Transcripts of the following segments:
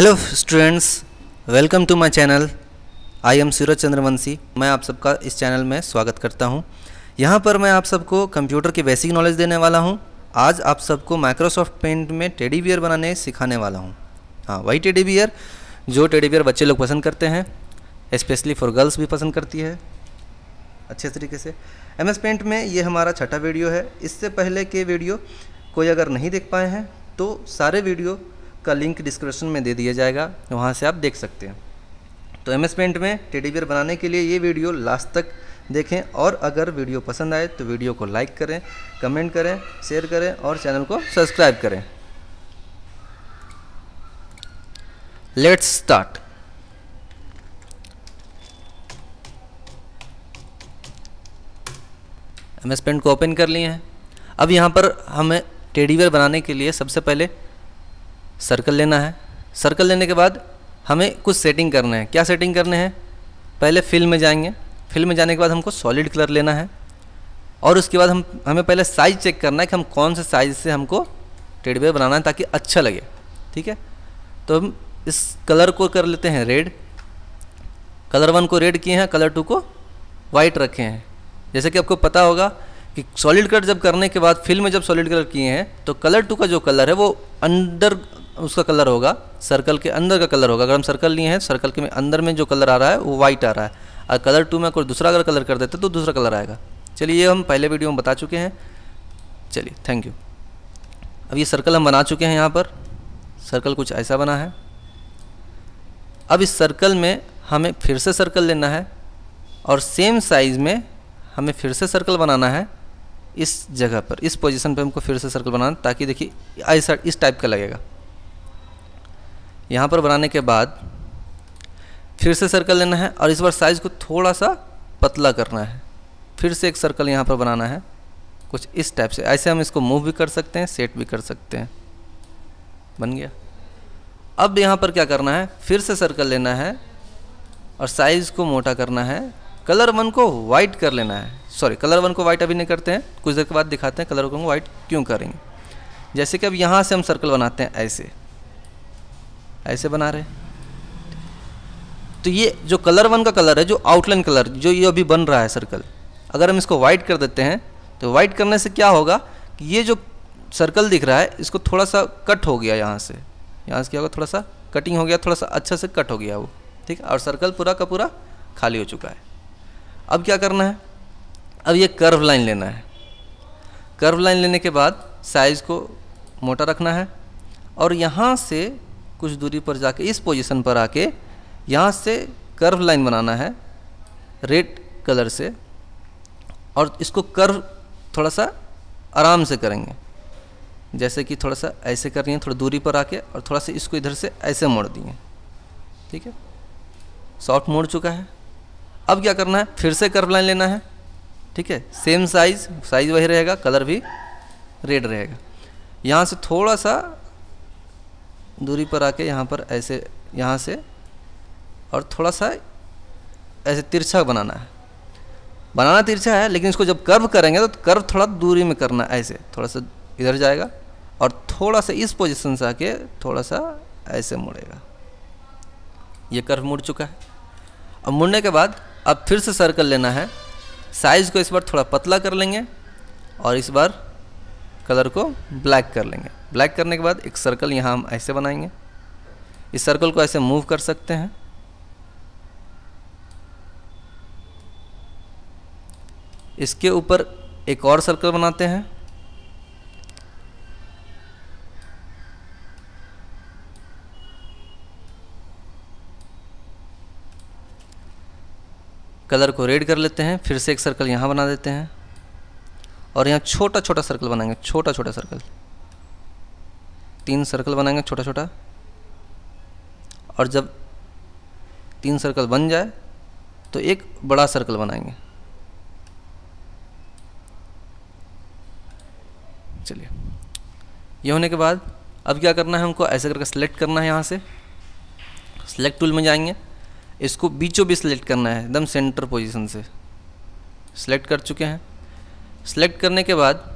hello students welcome to my channel I am Suraj Chandravanshi मैं आप सबका इस चैनल में स्वागत करता हूं यहां पर मैं आप सबको कंप्यूटर की बेसिक नॉलेज देने वाला हूं आज आप सबको माइक्रोसॉफ्ट पेंट में टेडी बियर बनाने सिखाने वाला हूं हाँ वही टेडी बियर जो टेडी बियर बच्चे लोग पसंद करते हैं स्पेशली फॉर गर्ल्स भी पसंद करती है अच्छे तरीके से एम पेंट में ये हमारा छठा वीडियो है इससे पहले के वीडियो कोई अगर नहीं देख पाए हैं तो सारे वीडियो का लिंक डिस्क्रिप्शन में दे दिया जाएगा वहाँ से आप देख सकते हैं तो एम एस पेंट में टेडी बियर बनाने के लिए ये वीडियो लास्ट तक देखें और अगर वीडियो पसंद आए तो वीडियो को लाइक करें कमेंट करें शेयर करें और चैनल को सब्सक्राइब करें let's start M S paint को ओपन कर लिए हैं अब यहाँ पर हमें टेडी बियर बनाने के लिए सबसे पहले सर्कल लेना है सर्कल लेने के बाद हमें कुछ सेटिंग करना है क्या सेटिंग करने हैं पहले फिल्म में जाएंगे फिल्म में जाने के बाद हमको सॉलिड कलर लेना है और उसके बाद हम हमें पहले साइज़ चेक करना है कि हम कौन से साइज़ से हमको टेडवे बनाना है ताकि अच्छा लगे ठीक है तो हम इस कलर को कर लेते हैं रेड कलर वन को रेड किए हैं कलर टू को वाइट रखे हैं जैसे कि आपको पता होगा कि सॉलिड कलर जब करने के बाद फिल्म में जब सॉलिड कलर किए हैं तो कलर टू का जो कलर है वो अंडर उसका कलर होगा सर्कल के अंदर का कलर होगा अगर हम सर्कल लिए हैं सर्कल के में अंदर में जो कलर आ रहा है वो वाइट आ रहा है अगर कलर टू में कोई दूसरा अगर कलर कर देते तो दूसरा कलर आएगा चलिए ये हम पहले वीडियो में बता चुके हैं चलिए थैंक यू अब ये सर्कल हम बना चुके हैं यहाँ पर सर्कल कुछ ऐसा बना है अब इस सर्कल में हमें फिर से सर्कल लेना है और सेम साइज़ में हमें फिर से सर्कल बनाना है इस जगह पर इस पोजीशन पे हमको फिर से सर्कल बनाना ताकि देखिए ऐसा इस टाइप का लगेगा यहाँ पर बनाने के बाद फिर से सर्कल लेना है और इस बार साइज़ को थोड़ा सा पतला करना है फिर से एक सर्कल यहाँ पर बनाना है कुछ इस टाइप से ऐसे हम इसको मूव भी कर सकते हैं सेट भी कर सकते हैं बन गया अब यहाँ पर क्या करना है फिर से सर्कल लेना है और साइज़ को मोटा करना है कलर वन को वाइट कर लेना है सॉरी कलर वन को वाइट अभी नहीं करते हैं कुछ देर के बाद दिखाते हैं कलर वन को वाइट क्यों करेंगे जैसे कि अब यहाँ से हम सर्कल बनाते हैं ऐसे ऐसे बना रहे तो ये जो कलर वन का कलर है जो आउटलाइन कलर जो ये अभी बन रहा है सर्कल अगर हम इसको वाइट कर देते हैं तो वाइट करने से क्या होगा कि ये जो सर्कल दिख रहा है इसको थोड़ा सा कट हो गया यहाँ से यहाँ से क्या होगा थोड़ा सा कटिंग हो गया थोड़ा सा अच्छा से कट हो गया वो ठीक और सर्कल पूरा का पूरा खाली हो चुका है अब क्या करना है अब ये कर्व लाइन लेना है कर्व लाइन लेने के बाद साइज़ को मोटा रखना है और यहाँ से कुछ दूरी पर जाके इस पोजीशन पर आके यहाँ से कर्व लाइन बनाना है रेड कलर से और इसको कर्व थोड़ा सा आराम से करेंगे जैसे कि थोड़ा सा ऐसे कर रही हैं थोड़ा दूरी पर आके और थोड़ा सा इसको इधर से ऐसे मोड़ दिए ठीक है सॉफ्ट मोड़ चुका है अब क्या करना है फिर से कर्व लाइन लेना है ठीक है सेम साइज़ साइज़ वही रहेगा कलर भी रेड रहेगा यहाँ से थोड़ा सा दूरी पर आके यहाँ पर ऐसे यहाँ से और थोड़ा सा ऐसे तिरछा बनाना है बनाना तिरछा है लेकिन इसको जब कर्व करेंगे तो कर्व थोड़ा दूरी में करना है ऐसे थोड़ा सा इधर जाएगा और थोड़ा सा इस पोजिशन से आके थोड़ा सा ऐसे मुड़ेगा ये कर्व मुड़ चुका है अब मुड़ने के बाद अब फिर से सर्कल लेना है साइज़ को इस बार थोड़ा पतला कर लेंगे और इस बार कलर को ब्लैक कर लेंगे ब्लैक करने के बाद एक सर्कल यहाँ हम ऐसे बनाएंगे इस सर्कल को ऐसे मूव कर सकते हैं इसके ऊपर एक और सर्कल बनाते हैं कलर को रेड कर लेते हैं फिर से एक सर्कल यहाँ बना देते हैं और यहाँ छोटा छोटा सर्कल बनाएंगे छोटा छोटा सर्कल तीन सर्कल बनाएंगे छोटा छोटा और जब तीन सर्कल बन जाए तो एक बड़ा सर्कल बनाएंगे चलिए ये होने के बाद अब क्या करना है हमको ऐसे करके सेलेक्ट करना है यहाँ से सेलेक्ट टूल में जाएंगे इसको बीचों बीच सेलेक्ट करना है एकदम सेंटर पोजीशन से सेलेक्ट कर चुके हैं सेलेक्ट करने के बाद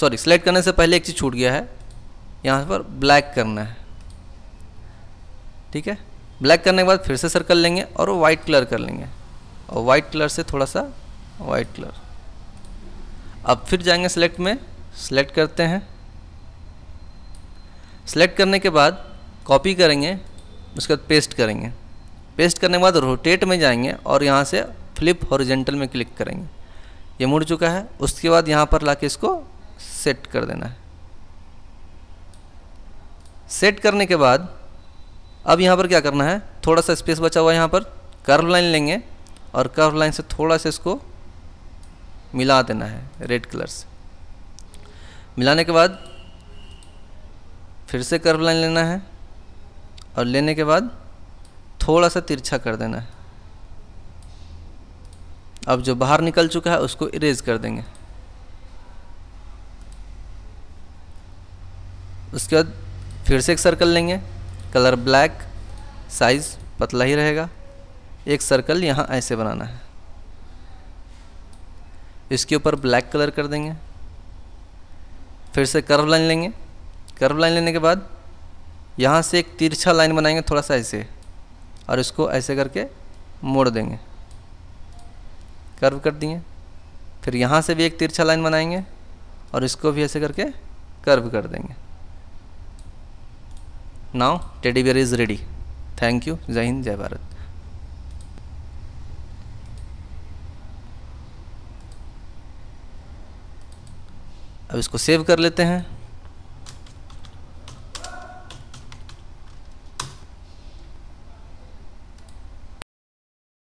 सॉरी सेलेक्ट करने से पहले एक चीज़ छूट गया है यहाँ पर ब्लैक करना है ठीक है ब्लैक करने के बाद फिर से सर्कल लेंगे और वाइट कलर कर लेंगे और वाइट कलर से थोड़ा सा वाइट कलर अब फिर जाएंगे सेलेक्ट में सेलेक्ट करते हैं सेलेक्ट करने के बाद कॉपी करेंगे उसके बाद पेस्ट करेंगे पेस्ट करने के बाद रोटेट में जाएंगे और यहाँ से फ्लिप हॉरिजेंटल में क्लिक करेंगे ये मुड़ चुका है उसके बाद यहाँ पर लाके इसको सेट कर देना है सेट करने के बाद अब यहाँ पर क्या करना है थोड़ा सा स्पेस बचा हुआ है यहाँ पर कर्व लाइन लेंगे और कर्व लाइन से थोड़ा सा इसको मिला देना है रेड कलर से मिलाने के बाद फिर से कर्व लाइन लेना है और लेने के बाद थोड़ा सा तिरछा कर देना है अब जो बाहर निकल चुका है उसको इरेज कर देंगे उसके बाद फिर से एक सर्कल लेंगे कलर ब्लैक साइज़ पतला ही रहेगा एक सर्कल यहाँ ऐसे बनाना है इसके ऊपर ब्लैक कलर कर देंगे फिर से कर्व लाइन लेंगे कर्व लाइन लेने के बाद यहाँ से एक तिरछा लाइन बनाएंगे थोड़ा सा ऐसे और इसको ऐसे करके मोड़ देंगे कर्व कर दिए फिर यहाँ से भी एक तिरछा लाइन बनाएंगे और इसको भी ऐसे करके कर्व कर देंगे now teddy bear is ready thank you जय हिंद जय भारत अब इसको सेव कर लेते हैं